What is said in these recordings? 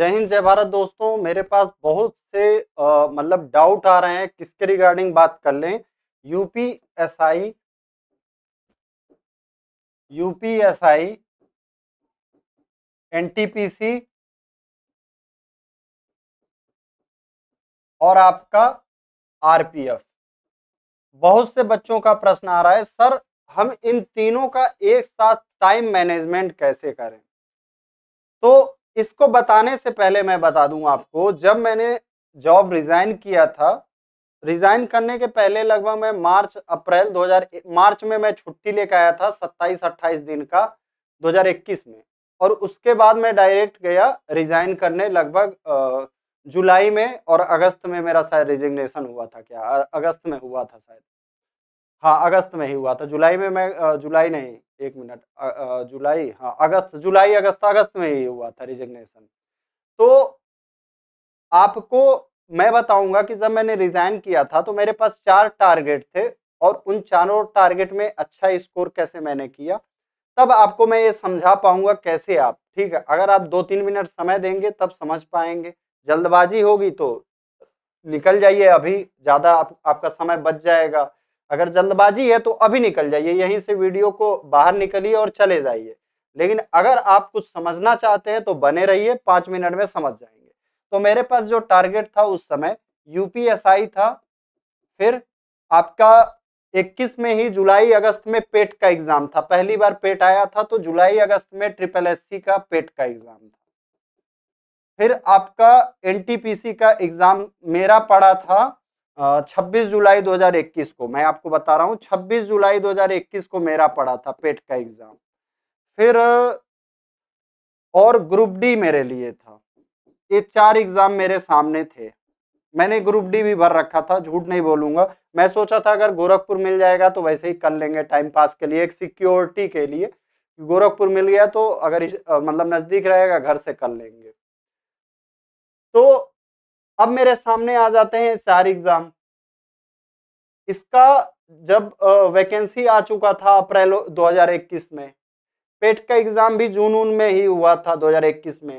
जय हिंद जय भारत दोस्तों मेरे पास बहुत से मतलब डाउट आ रहे हैं किसके रिगार्डिंग बात कर लें UPSI UPSI I N T P C और आपका आरपीएफ बहुत से बच्चों का प्रश्न आ रहा है सर हम इन तीनों का एक साथ टाइम मैनेजमेंट कैसे करें तो इसको बताने से पहले मैं बता दूं आपको जब मैंने जॉब रिज़ाइन किया था रिज़ाइन करने के पहले लगभग मैं मार्च अप्रैल 2000 मार्च में मैं छुट्टी लेकर आया था 27 28 दिन का 2021 में और उसके बाद मैं डायरेक्ट गया रिज़ाइन करने लगभग जुलाई में और अगस्त में मेरा शायद रिजिग्नेशन हुआ था क्या अगस्त में हुआ था शायद हाँ अगस्त में ही हुआ था जुलाई में मैं जुलाई नहीं एक मिनट जुलाई हाँ अगस्त जुलाई अगस्त अगस्त में ही हुआ था रिजिग्नेशन तो आपको मैं बताऊंगा कि जब मैंने रिजाइन किया था तो मेरे पास चार टारगेट थे और उन चारों टारगेट में अच्छा स्कोर कैसे मैंने किया तब आपको मैं ये समझा पाऊंगा कैसे आप ठीक है अगर आप दो तीन मिनट समय देंगे तब समझ पाएंगे जल्दबाजी होगी तो निकल जाइए अभी ज़्यादा आप, आपका समय बच जाएगा अगर जल्दबाजी है तो अभी निकल जाइए यहीं से वीडियो को बाहर निकलिए और चले जाइए लेकिन अगर आप कुछ समझना चाहते हैं तो बने रहिए पाँच मिनट में समझ जाएंगे तो मेरे पास जो टारगेट था उस समय यूपीएसआई था फिर आपका 21 में ही जुलाई अगस्त में पेट का एग्जाम था पहली बार पेट आया था तो जुलाई अगस्त में ट्रिपल एस का पेट का एग्जाम था फिर आपका एनटीपीसी का एग्जाम मेरा पड़ा था छब्बीस जुलाई 2021 को मैं आपको बता रहा हूँ 26 जुलाई 2021 को मेरा पड़ा था पेट का एग्ज़ाम फिर और ग्रुप डी मेरे लिए था ये चार एग्ज़ाम मेरे सामने थे मैंने ग्रुप डी भी भर रखा था झूठ नहीं बोलूंगा मैं सोचा था अगर गोरखपुर मिल जाएगा तो वैसे ही कर लेंगे टाइम पास के लिए एक सिक्योरिटी के लिए गोरखपुर मिल गया तो अगर मतलब नज़दीक रहेगा घर से कर लेंगे तो अब मेरे सामने आ जाते हैं चार एग्जाम इसका जब वैकेंसी आ चुका था अप्रैल 2021 में पेट का एग्जाम भी जून उन में ही हुआ था 2021 में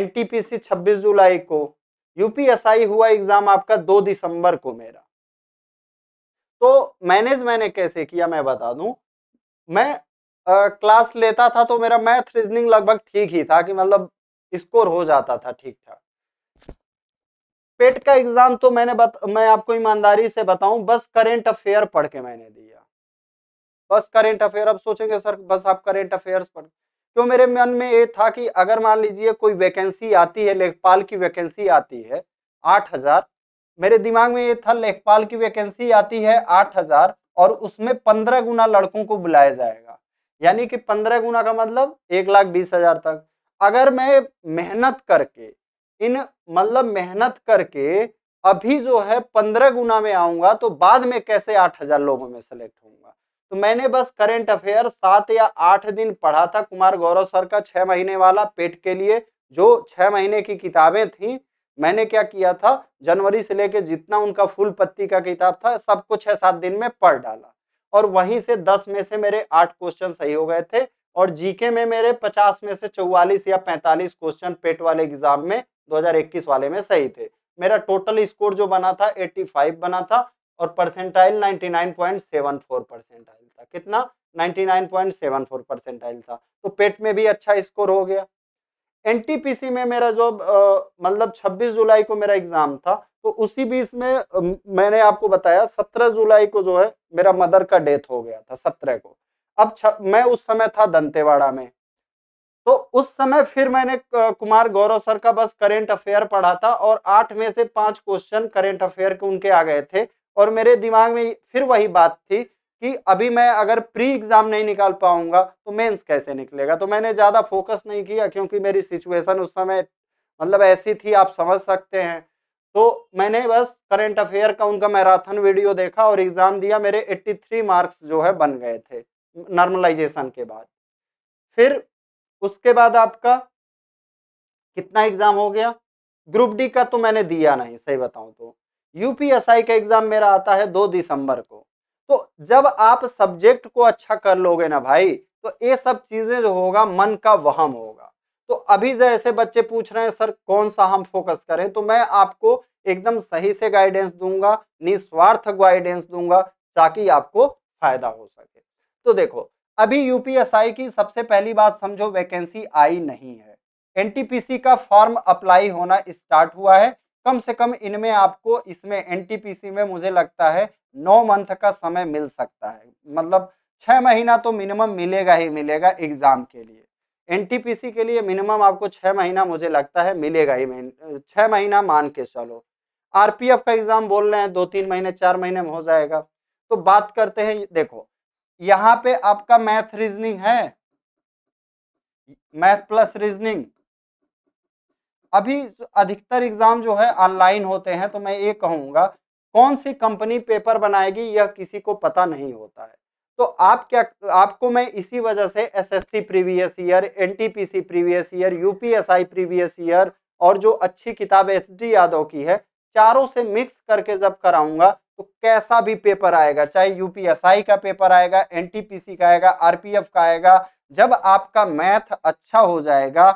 एनटीपीसी 26 जुलाई को यूपीएसआई हुआ एग्जाम आपका 2 दिसंबर को मेरा तो मैनेज मैंने कैसे किया मैं बता दूं मैं आ, क्लास लेता था तो मेरा मैथ रीजनिंग लगभग ठीक ही था कि मतलब स्कोर हो जाता था ठीक ठाक पेट का एग्जाम तो मैंने बत, मैं आपको ईमानदारी से बताऊं बस करेंट अफेयर पढ़ के मैंने दिया बस करेंट अफेयर अब सोचेंगे सर बस आप करेंट अफेयर्स पढ़ तो मेरे मन में ये था कि अगर मान लीजिए कोई वैकेंसी आती है लेखपाल की वैकेंसी आती है आठ हजार मेरे दिमाग में ये था लेखपाल की वैकेंसी आती है आठ हजार और उसमें पंद्रह गुना लड़कों को बुलाया जाएगा यानी कि पंद्रह गुना का मतलब एक लाख बीस हजार तक अगर मैं मेहनत करके इन मतलब मेहनत करके अभी जो है पंद्रह गुना में आऊंगा तो बाद में कैसे आठ हजार लोगों में सेलेक्ट होऊंगा तो मैंने बस करंट अफेयर सात या आठ दिन पढ़ा था कुमार गौरव सर का छह महीने वाला पेट के लिए जो छह महीने की किताबें थी मैंने क्या किया था जनवरी से लेके जितना उनका फुल पत्ती का किताब था सबको छह सात दिन में पढ़ डाला और वहीं से दस में से मेरे आठ क्वेश्चन सही हो गए थे और जीके में मेरे पचास में से चौवालीस या पैंतालीस क्वेश्चन पेट वाले एग्जाम में 2021 वाले में सही थे मेरा टोटल स्कोर जो बना था 85 बना था और परसेंटाइल 99.74 परसेंटाइल था कितना 99.74 परसेंटाइल था तो पेट में भी अच्छा स्कोर हो गया एनटीपीसी में मेरा जो मतलब 26 जुलाई को मेरा एग्जाम था तो उसी बीच में आ, मैंने आपको बताया 17 जुलाई को जो है मेरा मदर का डेथ हो गया था 17 को अब मैं उस समय था दंतेवाड़ा में तो उस समय फिर मैंने कुमार गौरव सर का बस करेंट अफेयर पढ़ा था और आठ में से पांच क्वेश्चन करेंट अफेयर के उनके आ गए थे और मेरे दिमाग में फिर वही बात थी कि अभी मैं अगर प्री एग्जाम नहीं निकाल पाऊंगा तो मेंस कैसे निकलेगा तो मैंने ज़्यादा फोकस नहीं किया क्योंकि मेरी सिचुएशन उस समय मतलब ऐसी थी आप समझ सकते हैं तो मैंने बस करेंट अफेयर का उनका मैराथन वीडियो देखा और एग्ज़ाम दिया मेरे 83 मार्क्स जो है बन गए थे नॉर्मलाइजेशन के बाद फिर उसके बाद आपका कितना एग्जाम हो गया ग्रुप डी का तो मैंने दिया नहीं सही बताऊं तो यूपीएसआई का एग्जाम मेरा आता है दो दिसंबर को तो जब आप सब्जेक्ट को अच्छा कर लोगे ना भाई तो ये सब चीजें जो होगा मन का वहम होगा तो अभी जैसे बच्चे पूछ रहे हैं सर कौन सा हम फोकस करें तो मैं आपको एकदम सही से गाइडेंस दूंगा निस्वार्थ गाइडेंस दूंगा ताकि आपको फायदा हो सके तो देखो अभी यूपीएसआई की सबसे पहली बात समझो वैकेंसी आई नहीं है एनटीपीसी का फॉर्म अप्लाई होना स्टार्ट हुआ है कम से कम इनमें आपको इसमें एनटीपीसी में मुझे लगता है नौ मंथ का समय मिल सकता है मतलब छः महीना तो मिनिमम मिलेगा ही मिलेगा एग्ज़ाम के लिए एनटीपीसी के लिए मिनिमम आपको छः महीना मुझे लगता है मिलेगा ही छः महीना मान के चलो आरपीएफ का एग्ज़ाम बोल रहे हैं दो तीन महीने चार महीने में हो जाएगा तो बात करते हैं देखो यहां पे आपका मैथ रीजनिंग है मैथ प्लस रीजनिंग अभी अधिकतर एग्जाम जो है ऑनलाइन होते हैं तो मैं ये कहूंगा कौन सी कंपनी पेपर बनाएगी यह किसी को पता नहीं होता है तो आप क्या आपको मैं इसी वजह से SSC previous year NTPC previous year UPSI previous year और जो अच्छी किताब एस डी यादव की है चारों से मिक्स करके जब कराऊंगा तो कैसा भी पेपर आएगा चाहे यूपीएसआई का पेपर आएगा एनटीपीसी का आएगा आरपीएफ का आएगा जब आपका मैथ अच्छा हो जाएगा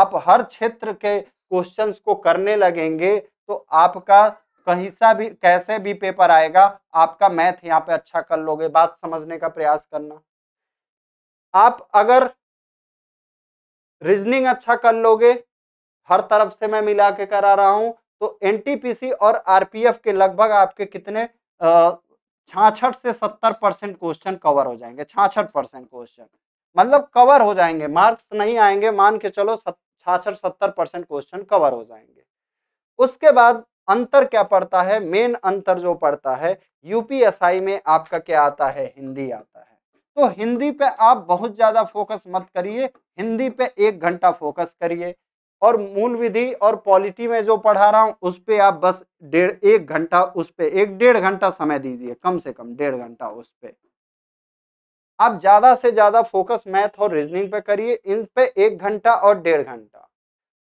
आप हर क्षेत्र के क्वेश्चंस को करने लगेंगे तो आपका कहीं सा भी कैसे भी पेपर आएगा आपका मैथ यहाँ पे अच्छा कर लोगे बात समझने का प्रयास करना आप अगर रीजनिंग अच्छा कर लोगे हर तरफ से मैं मिला के करा रहा हूं तो एनटीपीसी और आरपीएफ के लगभग आपके कितने छाछठ से सत्तर परसेंट क्वेश्चन कवर हो जाएंगे छाछठ परसेंट क्वेश्चन मतलब कवर हो जाएंगे मार्क्स नहीं आएंगे मान के चलो छाछठ सत्तर परसेंट क्वेश्चन कवर हो जाएंगे उसके बाद अंतर क्या पड़ता है मेन अंतर जो पड़ता है यूपीएसआई में आपका क्या आता है हिंदी आता है तो हिंदी पे आप बहुत ज़्यादा फोकस मत करिए हिंदी पे एक घंटा फोकस करिए और मूल विधि और पॉलिटी में जो पढ़ा रहा हूँ उस पर आप बस डेढ़ एक घंटा उस पर एक डेढ़ घंटा समय दीजिए कम से कम डेढ़ घंटा उस पर आप ज़्यादा से ज़्यादा फोकस मैथ और रीजनिंग पे करिए इन पे एक घंटा और डेढ़ घंटा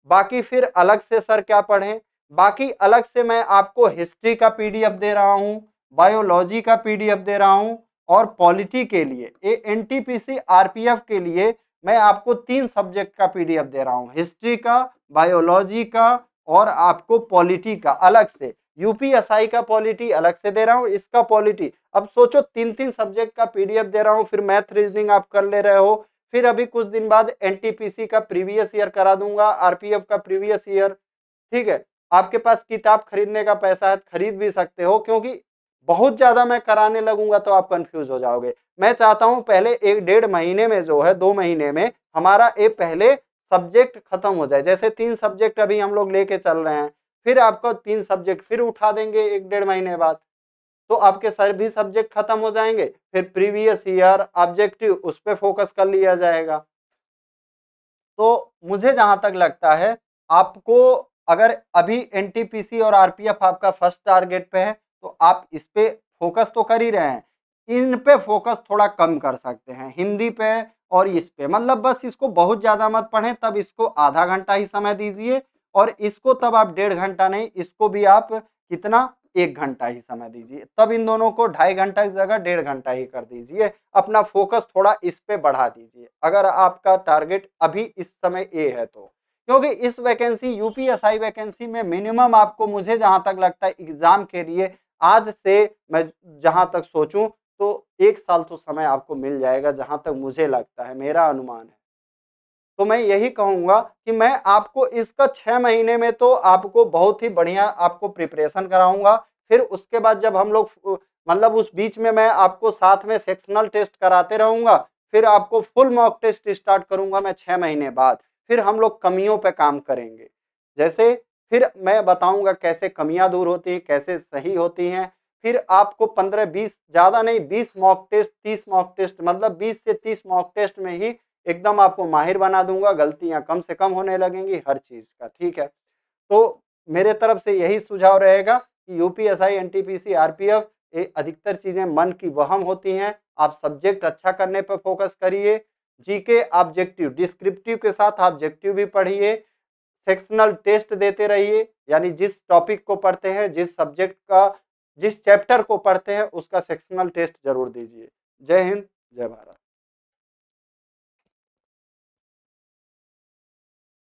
बाकी फिर अलग से सर क्या पढ़ें बाकी अलग से मैं आपको हिस्ट्री का पी दे रहा हूँ बायोलॉजी का पी दे रहा हूँ और पॉलिटी के लिए ए पी एफ के लिए मैं आपको तीन सब्जेक्ट का पीडीएफ दे रहा हूँ हिस्ट्री का बायोलॉजी का और आपको पॉलिटी का अलग से यूपीएसआई का पॉलिटी अलग से दे रहा हूँ इसका पॉलिटी अब सोचो तीन तीन सब्जेक्ट का पीडीएफ दे रहा हूँ फिर मैथ रीजनिंग आप कर ले रहे हो फिर अभी कुछ दिन बाद एनटीपीसी का प्रीवियस ईयर करा दूंगा आरपीएफ का प्रीवियस ईयर ठीक है आपके पास किताब खरीदने का पैसा है खरीद भी सकते हो क्योंकि बहुत ज़्यादा मैं कराने लगूंगा तो आप कंफ्यूज हो जाओगे मैं चाहता हूँ पहले एक डेढ़ महीने में जो है दो महीने में हमारा ये पहले सब्जेक्ट खत्म हो जाए जैसे तीन सब्जेक्ट अभी हम लोग लेके चल रहे हैं फिर आपको तीन सब्जेक्ट फिर उठा देंगे एक डेढ़ महीने बाद तो आपके सभी सब्जेक्ट खत्म हो जाएंगे फिर प्रीवियस ईयर ऑब्जेक्टिव उस पर फोकस कर लिया जाएगा तो मुझे जहाँ तक लगता है आपको अगर अभी एनटीपीसी और आरपीएफ आपका फर्स्ट टारगेट पे है तो आप इस पर फोकस तो कर ही रहे हैं इन पे फोकस थोड़ा कम कर सकते हैं हिंदी पे और इस पे मतलब बस इसको बहुत ज़्यादा मत पढ़ें तब इसको आधा घंटा ही समय दीजिए और इसको तब आप डेढ़ घंटा नहीं इसको भी आप कितना एक घंटा ही समय दीजिए तब इन दोनों को ढाई घंटा की जगह डेढ़ घंटा ही कर दीजिए अपना फोकस थोड़ा इस पे बढ़ा दीजिए अगर आपका टारगेट अभी इस समय ए है तो क्योंकि इस वैकेंसी यूपीएसआई वैकेंसी में मिनिमम आपको मुझे जहां तक लगता है एग्जाम के लिए आज से मैं जहां तक सोचूं तो एक साल तो समय आपको मिल जाएगा जहाँ तक मुझे लगता है मेरा अनुमान है तो मैं यही कहूँगा कि मैं आपको इसका छः महीने में तो आपको बहुत ही बढ़िया आपको प्रिपरेशन कराऊंगा फिर उसके बाद जब हम लोग मतलब उस बीच में मैं आपको साथ में सेक्शनल टेस्ट कराते रहूँगा फिर आपको फुल मॉक टेस्ट स्टार्ट करूँगा मैं छः महीने बाद फिर हम लोग कमियों पर काम करेंगे जैसे फिर मैं बताऊंगा कैसे कमियां दूर होती हैं कैसे सही होती हैं फिर आपको 15 20 ज़्यादा नहीं 20 मॉक टेस्ट 30 मॉक टेस्ट मतलब 20 से 30 मॉक टेस्ट में ही एकदम आपको माहिर बना दूंगा गलतियां कम से कम होने लगेंगी हर चीज़ का ठीक है तो मेरे तरफ से यही सुझाव रहेगा कि U P S I N T P C R P F ये अधिकतर चीज़ें मन की वहम होती हैं आप सब्जेक्ट अच्छा करने पर फोकस करिए जीके ऑब्जेक्टिव डिस्क्रिप्टिव के साथ ऑब्जेक्टिव भी पढ़िए सेक्शनल टेस्ट देते रहिए यानी जिस टॉपिक को पढ़ते हैं जिस सब्जेक्ट का जिस चैप्टर को पढ़ते हैं उसका सेक्शनल टेस्ट जरूर दीजिए जय हिंद जय भारत